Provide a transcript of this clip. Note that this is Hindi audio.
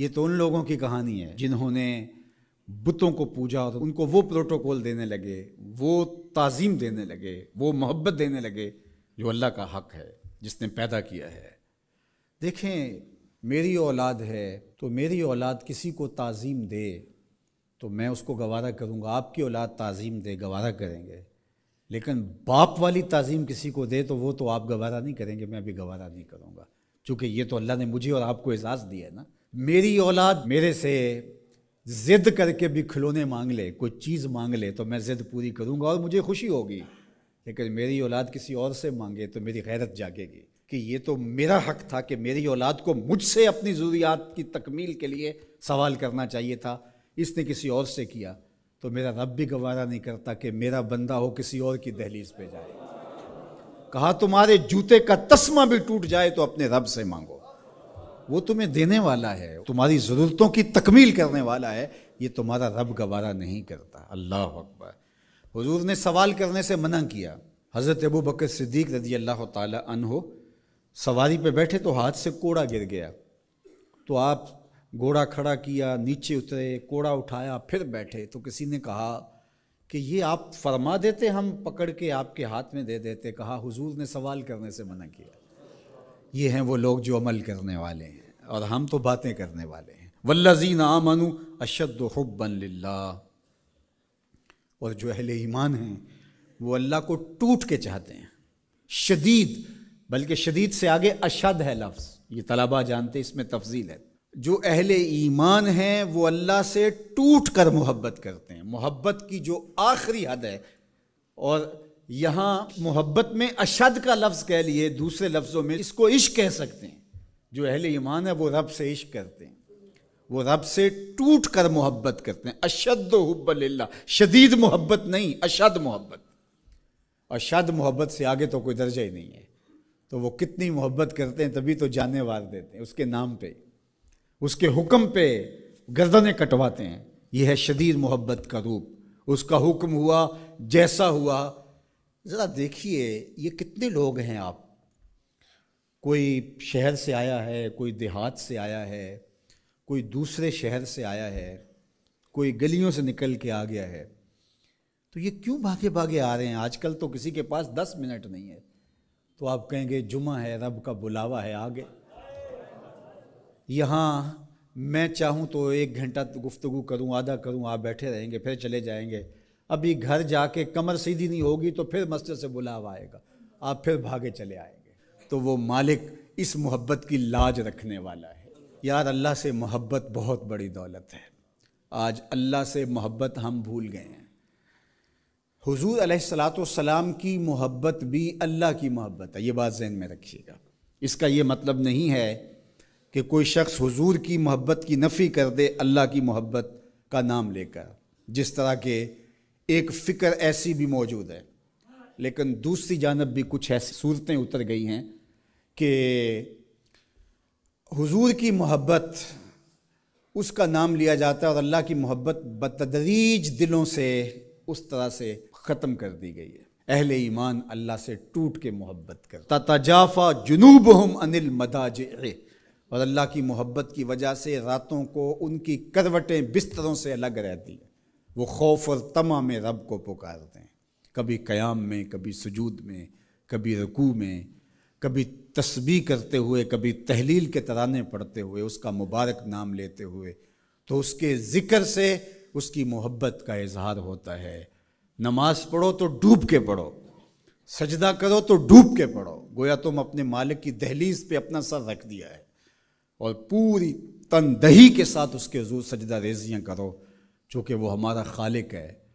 ये तो उन लोगों की कहानी है जिन्होंने बुतों को पूजा तो उनको वो प्रोटोकॉल देने लगे वो ताज़ीम देने लगे वो मोहब्बत देने लगे जो अल्लाह का हक है जिसने पैदा किया है देखें मेरी औलाद है तो मेरी औलाद किसी को ताज़ीम दे तो मैं उसको गवारा करूँगा आपकी औलाद ताज़ीम दे गवारा करेंगे लेकिन बाप वाली ताज़ीम किसी को दे तो वो तो आप गवारा नहीं करेंगे मैं भी गवारा नहीं करूँगा चूँकि ये तो अल्लाह ने मुझे और आपको एजाज़ दिया है ना मेरी औलाद मेरे से ज़िद करके भी खिलौने मांग ले कोई चीज़ मांग ले तो मैं ज़िद पूरी करूँगा और मुझे खुशी होगी लेकिन मेरी औलाद किसी और से मांगे तो मेरी गैरत जागेगी कि ये तो मेरा हक था कि मेरी औलाद को मुझसे अपनी ज़रूरियात की तकमील के लिए सवाल करना चाहिए था इसने किसी और से किया तो मेरा रब भी गवारा नहीं करता कि मेरा बंदा हो किसी और की दहलीज पे जाए कहा तुम्हारे जूते का तस्मा भी टूट जाए तो अपने रब से मांगो वो तुम्हें देने वाला है तुम्हारी ज़रूरतों की तकमील करने वाला है ये तुम्हारा रब गवारा नहीं करता अल्लाह अकबर हजूर ने सवाल करने से मना किया हज़रत अबू बकर सिद्दीक रजी अल्लाह तन हो सवारी पे बैठे तो हाथ से कोड़ा गिर गया तो आप घोड़ा खड़ा किया नीचे उतरे कोड़ा उठाया फिर बैठे तो किसी ने कहा कि ये आप फरमा देते हम पकड़ के आपके हाथ में दे देते कहा हुजूर ने सवाल करने से मना किया ये हैं वो लोग जो अमल करने वाले हैं और हम तो बातें करने वाले हैं वल्लजी मनु अशद हब्बन और जो अहले ईमान हैं वो अल्लाह को टूट के चाहते हैं शदीद बल्कि शदीद से आगे अशद है लफ्ज़ ये तलबा जानते इसमें तफजील है जो अहले ईमान हैं वो अल्लाह से टूट कर मोहब्बत करते हैं मोहब्बत की जो आखिरी हद है और यहाँ मोहब्बत में अशद का लफ्ज़ कह लिए दूसरे लफ्ज़ों में इसको इश्क कह सकते हैं जो अहले ईमान है वो रब से इश्क करते हैं वो रब से टूट कर मोहब्बत करते हैं अशद हब्बल्ला शदीद मोहब्बत नहीं अशद मोहब्बत अशद मोहब्बत से आगे तो कोई दर्जा ही नहीं है तो वो कितनी मोहब्बत करते हैं तभी तो जाने वार देते हैं उसके नाम पे उसके हुक्म पे गर्दनें कटवाते हैं यह है शदीद मोहब्बत का रूप उसका हुक्म हुआ जैसा हुआ ज़रा देखिए ये कितने लोग हैं आप कोई शहर से आया है कोई देहात से आया है कोई दूसरे शहर से आया है कोई गलियों से निकल के आ गया है तो ये क्यों भागे भागे आ रहे हैं आजकल तो किसी के पास दस मिनट नहीं है तो आप कहेंगे जुमा है रब का बुलावा है आगे यहाँ मैं चाहूँ तो एक घंटा तो गुफ्तु करूँ आधा करूँ आप बैठे रहेंगे फिर चले जाएंगे अभी घर जाके कमर सीधी नहीं होगी तो फिर मस्जिद से बुलावा आएगा आप फिर भागे चले आएंगे तो वो मालिक इस मोहब्बत की लाज रखने वाला है यार अल्लाह से मोहब्बत बहुत बड़ी दौलत है आज अल्लाह से मोहब्बत हम भूल गए हैं हुजूर सलाम की मोहब्बत भी अल्लाह की मोहब्बत है ये बात जहन में रखिएगा इसका ये मतलब नहीं है कि कोई शख्स हुजूर की मोहब्बत की नफ़ी कर दे अल्लाह की मोहब्बत का नाम लेकर जिस तरह के एक फ़िक्र ऐसी भी मौजूद है लेकिन दूसरी जानब भी कुछ ऐसी सूरतें उतर गई हैं कि हुजूर की मोहब्बत उसका नाम लिया जाता है और अल्लाह की मोहब्बत बतदरीज दिलों से उस तरह से ख़त्म कर दी गई है अहल ईमान अल्लाह से टूट के मोहब्बत कर तजाफ़ा जुनूब हम अनिल मदाज और अल्लाह की मोहब्बत की वजह से रातों को उनकी करवटें बिस्तरों से अलग रहती हैं वो खौफ और तमा में रब को पुकारते हैं कभी क़याम में कभी सजूद में कभी रकू में कभी तस्बी करते हुए कभी तहलील के तराने पढ़ते हुए उसका मुबारक नाम लेते हुए तो उसके ज़िक्र से उसकी मोहब्बत का इजहार होता है नमाज पढ़ो तो डूब के पढ़ो सजदा करो तो डूब के पढ़ो गोया तुम अपने मालिक की दहलीज पे अपना सर रख दिया है और पूरी तनदही के साथ उसके हजूर सजदा रेजियाँ करो चूँकि वो हमारा खालिक है